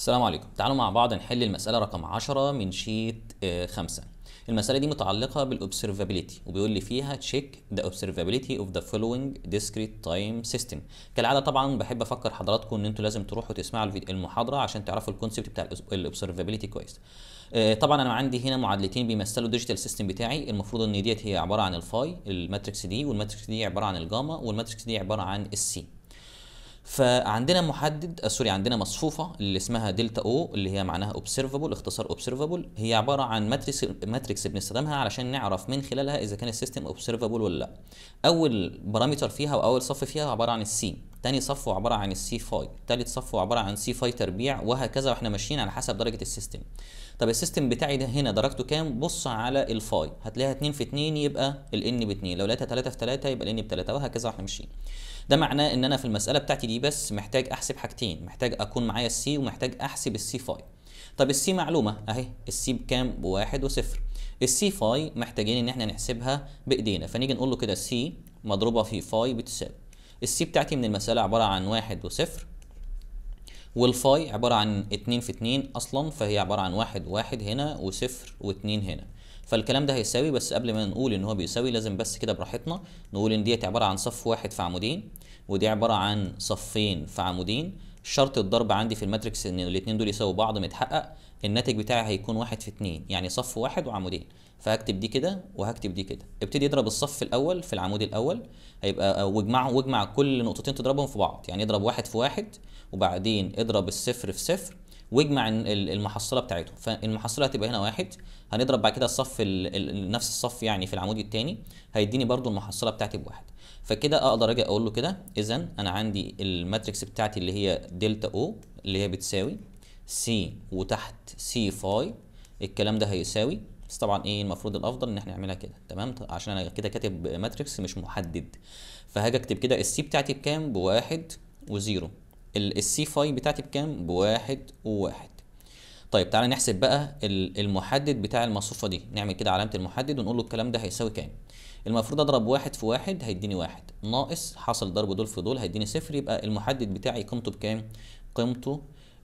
السلام عليكم تعالوا مع بعض نحل المسألة رقم 10 من شيت 5 آه، المسألة دي متعلقة بالobservability وبيقول لي فيها check the observability of the following discrete time system كالعادة طبعا بحب افكر حضراتكم ان انتوا لازم تروحوا تسمعوا المحاضرة عشان تعرفوا الكونسيبت بتاع الobservability كويس آه، طبعا انا عندي هنا معادلتين بيمثلوا الديجيتال سيستم بتاعي المفروض ان ديت هي عبارة عن الفاي الماتريكس دي والماتريكس دي عبارة عن الجاما والماتريكس دي عبارة عن السي فعندنا محدد آه، سوري عندنا مصفوفه اللي اسمها دلتا او اللي هي معناها اوبسيرفابل اختصار اوبسيرفابل هي عباره عن ماتريكس ماتريكس بنستخدمها علشان نعرف من خلالها اذا كان السيستم اوبسيرفابل ولا لا اول بارامتر فيها واول صف فيها عباره عن السي تاني صف عباره عن السي فاي تالت صف عباره عن سي فاي تربيع وهكذا واحنا ماشيين على حسب درجه السيستم طب السيستم بتاعي ده هنا درجته كام بص على الفاي هتلاقيها 2 في 2 يبقى الان ب 2 لو لقيتها 3 في 3 يبقى الان ب 3 وهكذا واحنا ماشيين ده معناه ان انا في المساله بتاعتي دي بس محتاج احسب حاجتين محتاج اكون معايا السي ومحتاج احسب السي فاي طب السي معلومه اهي السي بكام بواحد وصفر السي فاي محتاجين ان احنا نحسبها بايدينا فنيجي نقول له كده سي مضروبه في فاي بتساوي السي بتاعتي من المساله عباره عن واحد وصفر والفاي عباره عن اتنين في اتنين اصلا فهي عباره عن واحد واحد هنا وصفر واتنين هنا فالكلام ده هيساوي بس قبل ما نقول ان هو بيساوي لازم بس كده براحتنا نقول ان ديت عباره عن صف واحد في عمودين ودي عباره عن صفين في عمودين شرط الضرب عندي في الماتريكس ان الاثنين دول يساووا بعض متحقق الناتج بتاعي هيكون واحد في اتنين يعني صف واحد وعمودين فهكتب دي كده وهكتب دي كده ابتدي اضرب الصف الاول في العمود الاول هيبقى آه، واجمع واجمع كل نقطتين تضربهم في بعض يعني اضرب واحد في واحد وبعدين اضرب الصفر في صفر واجمع المحصله بتاعتهم فالمحصله هتبقى هنا واحد هنضرب بعد كده الصف نفس الصف يعني في العمود الثاني هيديني برده المحصله بتاعتي بواحد فكده اقدر اجي اقول له كده اذا انا عندي الماتريكس بتاعتي اللي هي دلتا او اللي هي بتساوي سي وتحت سي فاي الكلام ده هيساوي بس طبعا ايه المفروض الافضل ان احنا نعملها كده تمام عشان انا كده كاتب ماتريكس مش محدد فهاجي اكتب كده السي بتاعتي بكام بواحد وزيرو السي فاي بتاعتي بكام بواحد وواحد طيب تعالى نحسب بقى المحدد بتاع المصفوفه دي نعمل كده علامه المحدد ونقول له الكلام ده هيساوي كام المفروض اضرب واحد في واحد هيديني واحد ناقص حصل ضرب دول في دول هيديني صفر يبقى المحدد بتاعي قيمته بكام قيمته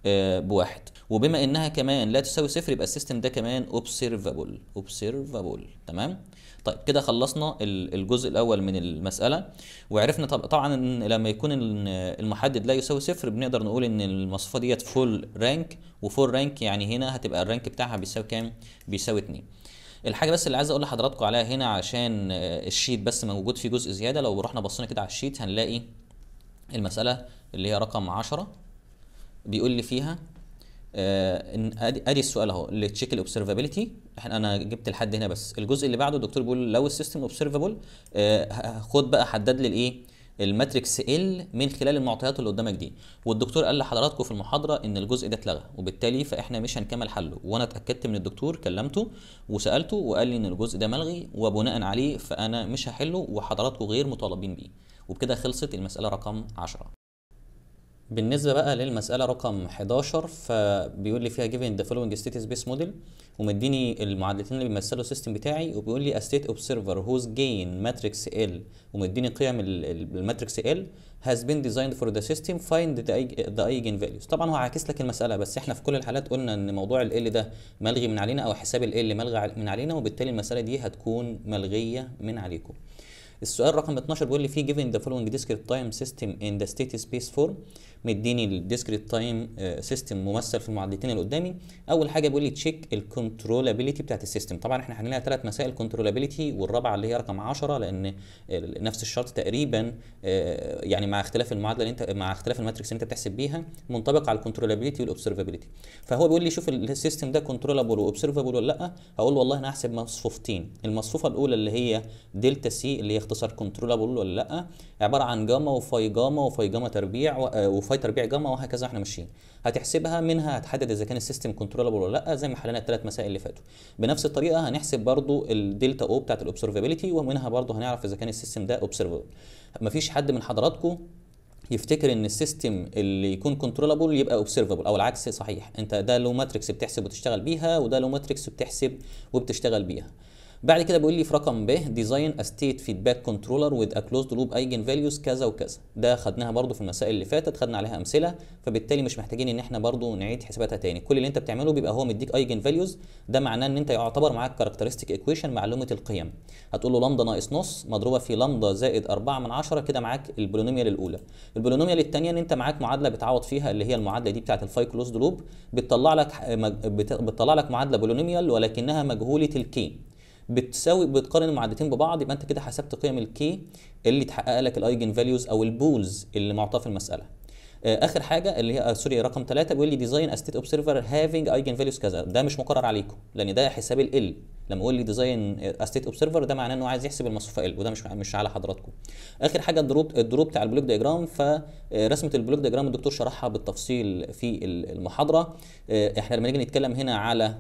آه، بواحد وبما انها كمان لا تساوي صفر يبقى السيستم ده كمان اوبسيرفابل اوبسيرفابل تمام طيب كده خلصنا الجزء الاول من المساله وعرفنا طبعا ان لما يكون المحدد لا يساوي صفر بنقدر نقول ان المصفه ديت فول رانك وفول رانك يعني هنا هتبقى الرانك بتاعها بيساوي كام بيساوي 2 الحاجه بس اللي عايز اقول لحضراتكم عليها هنا عشان آه، الشيت بس موجود فيه جزء زياده لو رحنا بصينا كده على الشيت هنلاقي المساله اللي هي رقم 10 بيقول لي فيها آه ان ادي, أدي السؤال اهو اللي تشيك الاوبسرفابيلتي انا جبت لحد هنا بس الجزء اللي بعده الدكتور بيقول لو السيستم اوبسرفابل آه خد بقى حدد لي الايه الماتريكس ال من خلال المعطيات اللي قدامك دي والدكتور قال لحضراتكم في المحاضره ان الجزء ده اتلغى وبالتالي فاحنا مش هنكمل حله وانا اتاكدت من الدكتور كلمته وسالته وقال لي ان الجزء ده ملغي وبناء عليه فانا مش هحله وحضراتكم غير مطالبين بيه وبكده خلصت المساله رقم 10 بالنسبه بقى للمساله رقم 11 فبيقول لي فيها given the following state space model ومديني المعادلتين اللي بيمثلوا السيستم بتاعي وبيقول لي a state observer whose gain matrix L ومديني قيم الماتريكس L has been designed for the system find the eigen values طبعا هو عاكس لك المساله بس احنا في كل الحالات قلنا ان موضوع ال ده ملغي من علينا او حساب ال ملغي من علينا وبالتالي المساله دي هتكون ملغيه من عليكم السؤال رقم 12 بيقول لي في جيفن ذا فولوينج ديسكريت تايم سيستم ان ذا ستيت سبيس فورم مديني الديسكريت تايم سيستم ممثل في المعادلتين اللي قدامي اول حاجه بيقول لي تشيك الكنترولابيلتي بتاعت السيستم طبعا احنا هنلاقي ثلاث مسائل كنترولابيلتي والرابعه اللي هي رقم 10 لان آه، نفس الشرط تقريبا آه، يعني مع اختلاف المعادله اللي انت مع اختلاف الماتريكس اللي انت بتحسب بيها منطبق على الكنترولابيلتي والاوبسرفابيلتي فهو بيقول لي شوف السيستم ده كنترولابل واوبسرفابل ولا لا هقول والله انا هحسب مصفوفتين المصفوفه الاولى اللي هي دلتا سي اللي هي باختصار كنترولابل ولا لا عباره عن جاما وفاي جاما وفاي جاما تربيع وفاي آه، تربيع جاما وهكذا احنا ماشيين هتحسبها منها هتحدد اذا كان السيستم كنترولابل ولا لا زي ما حلينا الثلاث مسائل اللي فاتوا بنفس الطريقه هنحسب برضو الدلتا او بتاعت الاوبسرفابيلتي ومنها برضو هنعرف اذا كان السيستم ده اوبسرفبل مفيش حد من حضراتكم يفتكر ان السيستم اللي يكون كنترولابل يبقى اوبسيرفبل او العكس صحيح انت ده لو ماتريكس بتحسب وتشتغل بيها وده لو ماتريكس بتحسب وبتشتغل بيها بعد كده بيقول لي في رقم ب ديزاين استيت فيدباك كنترولر وذ ا كلوزد لوب ايجن فاليوز كذا وكذا ده خدناها برده في المسائل اللي فاتت خدنا عليها امثله فبالتالي مش محتاجين ان احنا برده نعيد حساباتها تاني كل اللي انت بتعمله بيبقى هو مديك ايجن فاليوز ده معناه ان انت يعتبر معاك كاركترستيك ايكويشن معلومه القيم هتقول له لمده ناقص نص مضروبه في لمده زائد 4 من 10 كده معاك البولينوميال الاولى البولينوميال الثانيه ان انت معاك معادله بتعوض فيها اللي هي المعادله دي بتاعه الفاي كلوزد لوب بتطلع لك بتطلع لك معادله بولينوميال ولكنها مجهوله الكي بتساوي بتقارن المعدتين ببعض يبقى انت كده حسبت قيم الكي اللي تحقق لك الايجن فاليوز او البولز اللي معطاه في المساله آه، اخر حاجه اللي هي آه، سوري رقم ثلاثة بيقول لي ديزاين ستيت اوبسيرفر هافينج ايجن فاليوز كذا ده مش مقرر عليكم لان ده حساب ال لما يقول لي ديزاين ستيت اوبسيرفر ده معناه انه عايز يحسب المصفوفه ال وده مش مش على حضراتكم اخر حاجه الدروب الدروب بتاع البلوك دايجرام فرسمه آه، البلوك دايجرام الدكتور شرحها بالتفصيل في المحاضره احنا لما نيجي نتكلم هنا على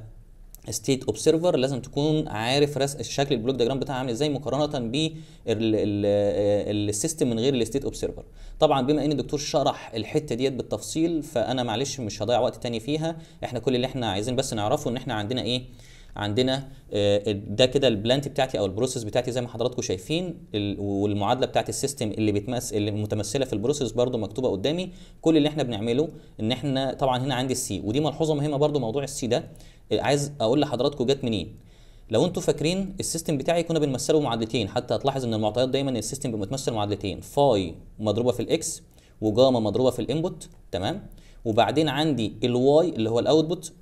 ستيت اوبسيرفر لازم تكون عارف رسم الشكل البلوك دياجرام بتاعها عامل ازاي مقارنه ب السيستم من غير الستيت اوبسيرفر طبعا بما ان الدكتور شرح الحته ديت بالتفصيل فانا معلش مش هضيع وقت تاني فيها احنا كل اللي احنا عايزين بس نعرفه ان احنا عندنا ايه عندنا آه، ده كده البلانت بتاعتي او البروسيس بتاعتي زي ما حضراتكم شايفين والمعادله بتاعت السيستم اللي بتمس اللي متمثله في البروسيس برده مكتوبه قدامي كل اللي احنا بنعمله ان احنا طبعا هنا عندي السي ودي ملحوظه مهمه برده موضوع السي ده آه، عايز اقول لحضراتكم جت منين لو انتم فاكرين السيستم بتاعي كنا بنمثله معادلتين حتى هتلاحظ ان المعطيات دايما السيستم بيبقى متمثل معادلتين فاي مضروبه في الاكس وجاما مضروبه في الانبوت تمام وبعدين عندي الواي اللي هو الاوتبوت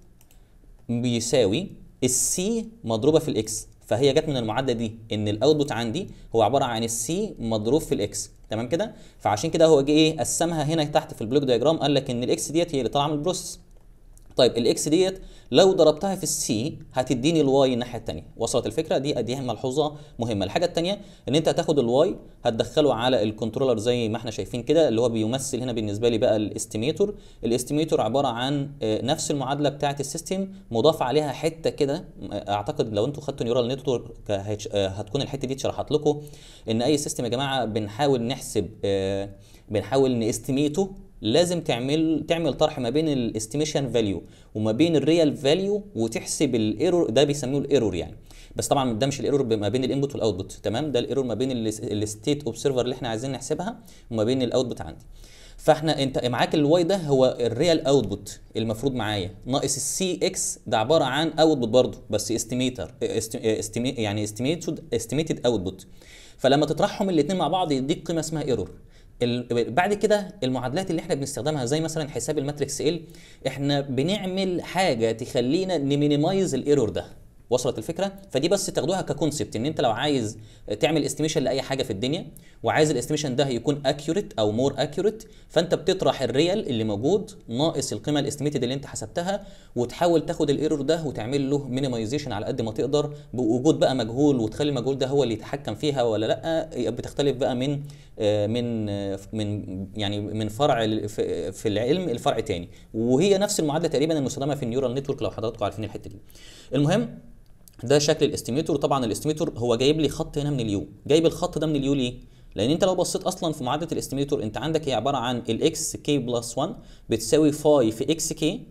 بيساوي السي مضروبه في الاكس فهي جت من المعادله دي ان الاوتبوت عندي هو عباره عن السي مضروب في الاكس تمام كده فعشان كده هو جه ايه قسمها هنا تحت في البلوك دياجرام قال لك ان الاكس ديت هي اللي طالعه من البروسيس طيب الاكس ديت لو ضربتها في السي هتديني الواي الناحيه الثانيه وصلت الفكره دي اديها ملحوظه مهمه الحاجه الثانيه ان انت هتاخد الواي هتدخله على الكنترولر زي ما احنا شايفين كده اللي هو بيمثل هنا بالنسبه لي بقى الاستيميتور الاستيميتور عباره عن آه، نفس المعادله بتاعه السيستم مضاف عليها حته كده اعتقد لو انتوا خدتوا نيورال آه، نتورك هتكون الحته دي اتشرحت لكم ان اي سيستم يا جماعه بنحاول نحسب آه، بنحاول نستيميته لازم تعمل تعمل طرح ما بين الاستيميشن فاليو وما بين الريال فاليو وتحسب الايرور ده بيسموه الايرور يعني بس طبعا ما تدمش الايرور ما بين الانبوت والاوتبوت تمام ده الايرور ما بين الستيت اوبسيرفر اللي احنا عايزين نحسبها وما بين الاوتبوت عندي فاحنا انت معاك الواي ده هو الريال اوتبوت المفروض معايا ناقص السي اكس ده عباره عن اوتبوت برضه بس استيميتر استيمي يعني استيميتد اوتبوت فلما تطرحهم الاثنين مع بعض يديك قيمه اسمها ايرور بعد كده المعادلات اللي احنا بنستخدمها زي مثلا حساب الماتريكس ال احنا بنعمل حاجه تخلينا نمينيمايز الايرور ده وصلت الفكره فدي بس تاخدوها ككونسبت ان انت لو عايز تعمل استيميشن لاي حاجه في الدنيا وعايز الاستيميشن ده يكون اكيوريت او مور اكيوريت فانت بتطرح الريال اللي موجود ناقص القيمه الاستيميتد اللي انت حسبتها وتحاول تاخد الايرور ده وتعمل له مينيمايزيشن على قد ما تقدر بوجود بقى مجهول وتخلي المجهول ده هو اللي يتحكم فيها ولا لا بتختلف بقى من آه، من آه، من يعني من فرع في العلم لفرع تاني وهي نفس المعادله تقريبا المستخدمه في النيورال نتورك لو حضراتكم عارفين الحته دي المهم ده شكل الاستيميتور طبعا الاستيميتور هو جايب لي خط هنا من اليو جايب الخط ده من اليو ليه لان انت لو بصيت اصلا في معادله الاستيميتور انت عندك هي عباره عن الاكس كي بلس 1 بتساوي فاي في اكس كي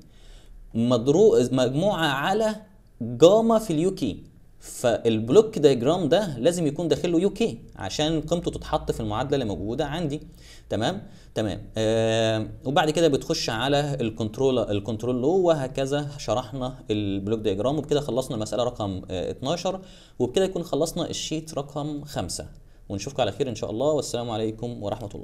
مضروب مجموعه على جاما في اليو كي فالبلوك دايجرام ده لازم يكون داخله يو كي عشان قيمته تتحط في المعادله اللي موجوده عندي تمام تمام آه وبعد كده بتخش على الكنترول الكنترول لو وهكذا شرحنا البلوك دايجرام وبكده خلصنا المساله رقم آه 12 وبكده يكون خلصنا الشيت رقم 5 ونشوفكم على خير ان شاء الله والسلام عليكم ورحمه الله